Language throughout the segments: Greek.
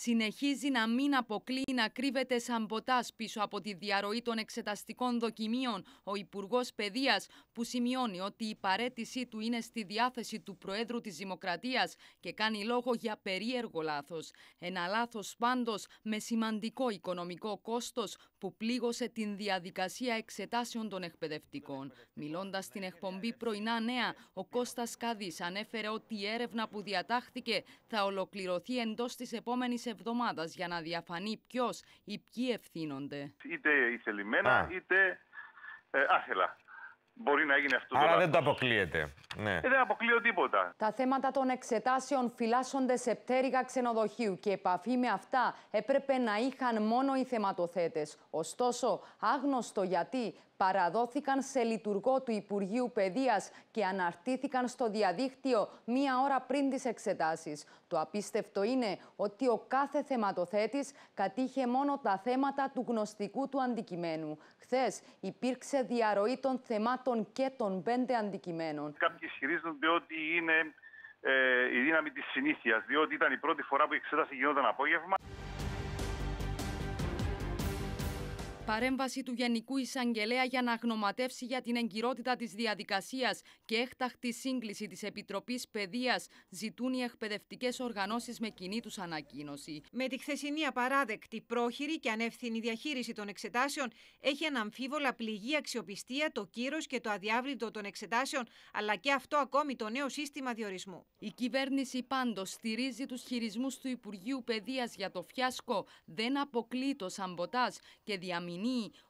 συνεχίζει να μην αποκλείει να κρύβεται σαν ποτάς πίσω από τη διαρροή των εξεταστικών δοκιμίων ο Υπουργός Παιδείας που σημειώνει ότι η παρέτησή του είναι στη διάθεση του Προέδρου της Δημοκρατίας και κάνει λόγο για περίεργο λάθος. Ένα λάθος πάντως με σημαντικό οικονομικό κόστος που πλήγωσε την διαδικασία εξετάσεων των εκπαιδευτικών. Μιλώντας στην εκπομπή Πρωινά Νέα, ο Κώστας Κάδης ανέφερε ότι η έρευνα που διατάχθηκε θα ολοκληρωθεί εντός της επόμενης εβδομάδας για να διαφανεί ποιος ή ποιοι ευθύνονται. Είτε ηθελημένα είτε ε, άθελα. Μπορεί να γίνει αυτό. Άρα δεν το αποκλείεται. Ναι. Ε, δεν αποκλείω τίποτα. Τα θέματα των εξετάσεων φυλάσσονται σε πτέρυγα ξενοδοχείου και επαφή με αυτά έπρεπε να είχαν μόνο οι θεματοθέτες. Ωστόσο, άγνωστο γιατί παραδόθηκαν σε λειτουργό του Υπουργείου Παιδείας και αναρτήθηκαν στο διαδίκτυο μία ώρα πριν τις εξετάσεις. Το απίστευτο είναι ότι ο κάθε θεματοθέτης κατήχε μόνο τα θέματα του γνωστικού του αντικειμένου. Χθες υπήρξε διαρροή των θεμάτων και των πέντε αντικειμένων. Κάποιοι ισχυρίζονται ότι είναι ε, η δύναμη της συνήθειας, διότι ήταν η πρώτη φορά που η εξέταση γινόταν απόγευμα. Παρέμβαση του Γενικού Εισαγγελέα για να γνωματεύσει για την εγκυρότητα της διαδικασίας και έκτακτη σύγκληση της Επιτροπής Παιδείας ζητούν οι εκπαιδευτικές οργανώσεις με κοινή τους ανακοίνωση. Με τη χθεσινή απαράδεκτη, πρόχειρη και ανεύθυνη διαχείριση των εξετάσεων, έχει αναμφίβολα πληγή αξιοπιστία, το κύρος και το αδιάβλητο των εξετάσεων, αλλά και αυτό ακόμη το νέο σύστημα διορισμού. Η κυβέρνηση πάντως στηρίζει τους χειρισμούς του Υπουργείου Παιδείας για το φιάσκο, δεν αποκλεί το σαμποτάζ και διαμηνεί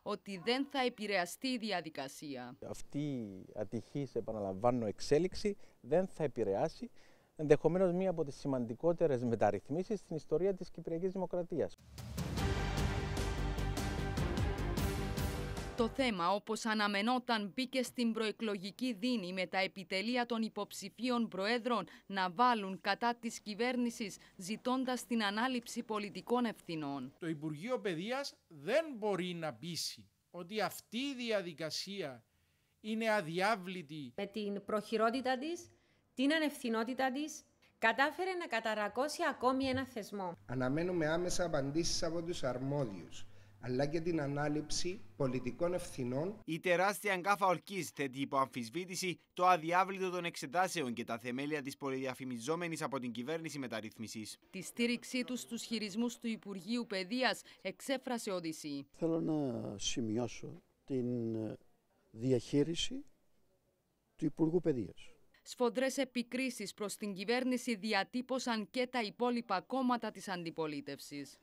ότι δεν θα επηρεαστεί η διαδικασία. Αυτή η ατυχή, επαναλαμβάνω, εξέλιξη δεν θα επηρεάσει ενδεχομένως μία από τις σημαντικότερες μεταρρυθμίσεις στην ιστορία της Κυπριακής Δημοκρατίας. Το θέμα, όπως αναμενόταν, μπήκε στην προεκλογική δίνη με τα επιτελεία των υποψηφίων προέδρων να βάλουν κατά της κυβέρνησης, ζητώντας την ανάληψη πολιτικών ευθυνών. Το Υπουργείο Παιδείας δεν μπορεί να πείσει ότι αυτή η διαδικασία είναι αδιάβλητη. Με την προχειρότητα της, την ανευθυνότητα της, κατάφερε να καταρακώσει ακόμη ένα θεσμό. Αναμένουμε άμεσα απαντήσεις από τους αρμόδιους αλλά και την ανάληψη πολιτικών ευθυνών. Η τεράστια αγκάφα ορκή θέτει υπό αμφισβήτηση το αδιάβλητο των εξετάσεων και τα θεμέλια της πολυδιαφημιζόμενης από την κυβέρνηση μεταρρύθμιση. Τη στήριξή τους στους χειρισμούς του Υπουργείου Παιδείας εξέφρασε Οδυσσή. Θέλω να σημειώσω την ε, διαχείριση του Υπουργού Παιδείας. Σφοδρές επικρίσεις προς την κυβέρνηση διατύπωσαν και τα υπόλοιπα κόμματα της αντιπολίτευσης.